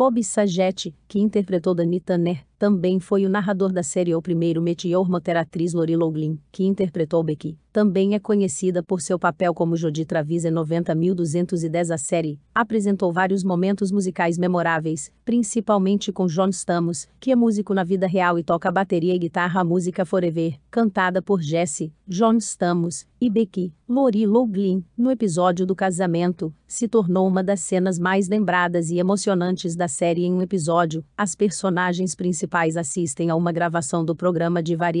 Bob Saget, que interpretou Danny Tanner, também foi o narrador da série O Primeiro Meteor Motor atriz Lori Loughlin, que interpretou Becky, também é conhecida por seu papel como Jodi Travis em 90.210 a série, apresentou vários momentos musicais memoráveis, principalmente com John Stamos, que é músico na vida real e toca bateria e guitarra a música Forever, cantada por Jesse, John Stamos e Becky, Lori Loughlin, no episódio do casamento, se tornou uma das cenas mais lembradas e emocionantes da série em um episódio, as personagens principais assistem a uma gravação do programa de variedades